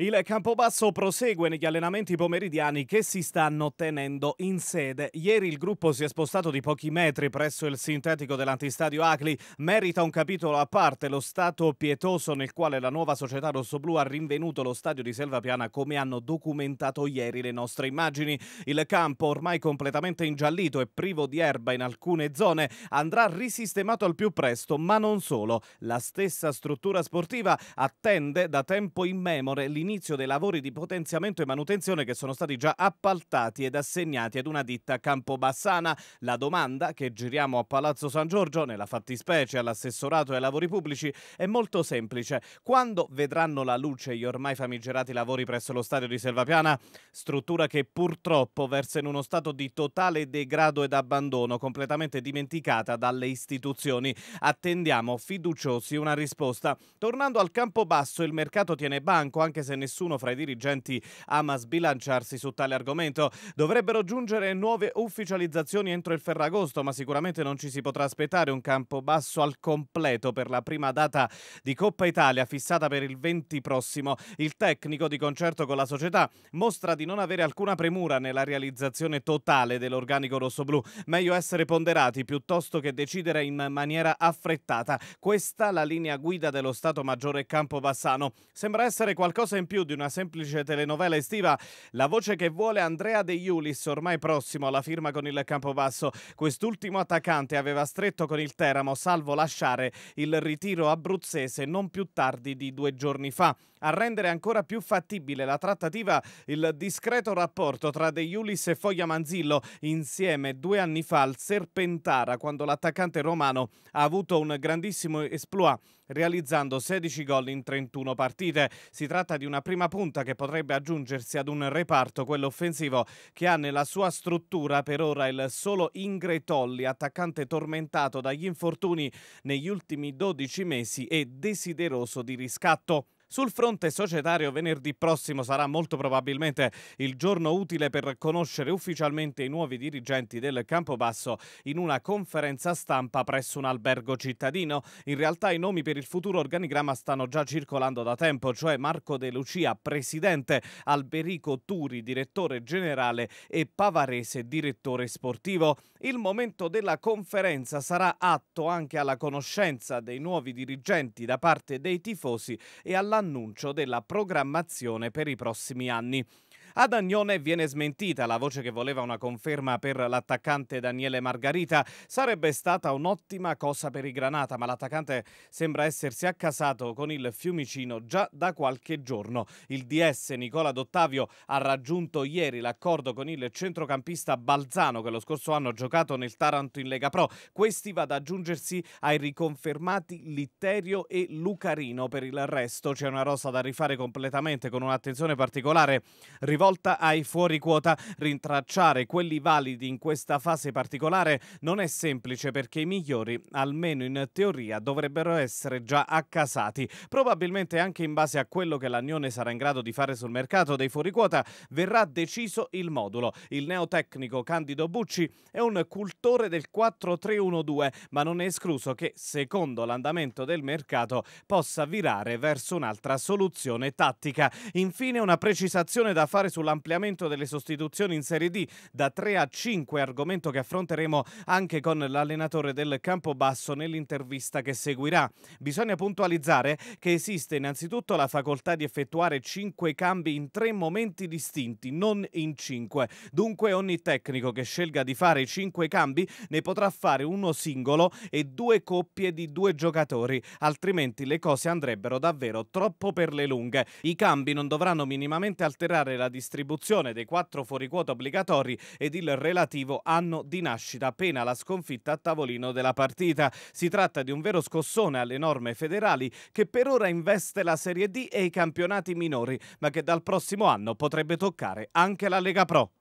Il Campobasso prosegue negli allenamenti pomeridiani che si stanno tenendo in sede. Ieri il gruppo si è spostato di pochi metri presso il sintetico dell'antistadio Acli. Merita un capitolo a parte lo stato pietoso nel quale la nuova società rossoblù ha rinvenuto lo stadio di Selva Piana come hanno documentato ieri le nostre immagini. Il campo, ormai completamente ingiallito e privo di erba in alcune zone, andrà risistemato al più presto, ma non solo. La stessa struttura sportiva attende da tempo immemore l'inizio l'inizio dei lavori di potenziamento e manutenzione che sono stati già appaltati ed assegnati ad una ditta campobassana. La domanda che giriamo a Palazzo San Giorgio, nella fattispecie all'assessorato ai lavori pubblici, è molto semplice. Quando vedranno la luce gli ormai famigerati lavori presso lo stadio di Selvapiana, struttura che purtroppo versa in uno stato di totale degrado ed abbandono, completamente dimenticata dalle istituzioni? Attendiamo fiduciosi una risposta. Tornando al campo basso, il mercato tiene banco anche se nessuno fra i dirigenti ama sbilanciarsi su tale argomento. Dovrebbero giungere nuove ufficializzazioni entro il Ferragosto, ma sicuramente non ci si potrà aspettare un campo basso al completo per la prima data di Coppa Italia fissata per il 20 prossimo. Il tecnico, di concerto con la società, mostra di non avere alcuna premura nella realizzazione totale dell'organico rossoblù. Meglio essere ponderati piuttosto che decidere in maniera affrettata. Questa la linea guida dello Stato Maggiore Campo Bassano. Sembra essere qualcosa in più di una semplice telenovela estiva, la voce che vuole Andrea De Iulis, ormai prossimo alla firma con il Campobasso. Quest'ultimo attaccante aveva stretto con il Teramo, salvo lasciare il ritiro abruzzese non più tardi di due giorni fa. A rendere ancora più fattibile la trattativa il discreto rapporto tra De Iulis e Foglia Manzillo, insieme due anni fa al Serpentara, quando l'attaccante romano ha avuto un grandissimo esploit realizzando 16 gol in 31 partite. Si tratta di una prima punta che potrebbe aggiungersi ad un reparto, quello offensivo, che ha nella sua struttura per ora il solo Ingre Tolli, attaccante tormentato dagli infortuni negli ultimi 12 mesi e desideroso di riscatto. Sul fronte societario venerdì prossimo sarà molto probabilmente il giorno utile per conoscere ufficialmente i nuovi dirigenti del Campobasso in una conferenza stampa presso un albergo cittadino. In realtà i nomi per il futuro organigramma stanno già circolando da tempo, cioè Marco De Lucia, presidente, Alberico Turi, direttore generale e Pavarese, direttore sportivo. Il momento della conferenza sarà atto anche alla conoscenza dei nuovi dirigenti da parte dei tifosi e alla l'annuncio della programmazione per i prossimi anni. Ad Agnone viene smentita la voce che voleva una conferma per l'attaccante Daniele Margarita. Sarebbe stata un'ottima cosa per i Granata, ma l'attaccante sembra essersi accasato con il Fiumicino già da qualche giorno. Il DS Nicola D'Ottavio ha raggiunto ieri l'accordo con il centrocampista Balzano che lo scorso anno ha giocato nel Taranto in Lega Pro. Questi va ad aggiungersi ai riconfermati Litterio e Lucarino. Per il resto c'è una rosa da rifare completamente con un'attenzione particolare rivolta raccolta ai fuori quota. Rintracciare quelli validi in questa fase particolare non è semplice perché i migliori, almeno in teoria, dovrebbero essere già accasati. Probabilmente anche in base a quello che l'Agnone sarà in grado di fare sul mercato dei fuori quota verrà deciso il modulo. Il neotecnico Candido Bucci è un cultore del 4-3-1-2, ma non è escluso che, secondo l'andamento del mercato, possa virare verso un'altra soluzione tattica. Infine una precisazione da fare particolare sull'ampliamento delle sostituzioni in Serie D da 3 a 5, argomento che affronteremo anche con l'allenatore del Campobasso nell'intervista che seguirà. Bisogna puntualizzare che esiste innanzitutto la facoltà di effettuare 5 cambi in 3 momenti distinti, non in 5. Dunque ogni tecnico che scelga di fare i 5 cambi ne potrà fare uno singolo e due coppie di due giocatori, altrimenti le cose andrebbero davvero troppo per le lunghe. I cambi non dovranno minimamente alterare la distanza distribuzione dei quattro fuoriquota obbligatori ed il relativo anno di nascita, appena la sconfitta a tavolino della partita. Si tratta di un vero scossone alle norme federali che per ora investe la Serie D e i campionati minori, ma che dal prossimo anno potrebbe toccare anche la Lega Pro.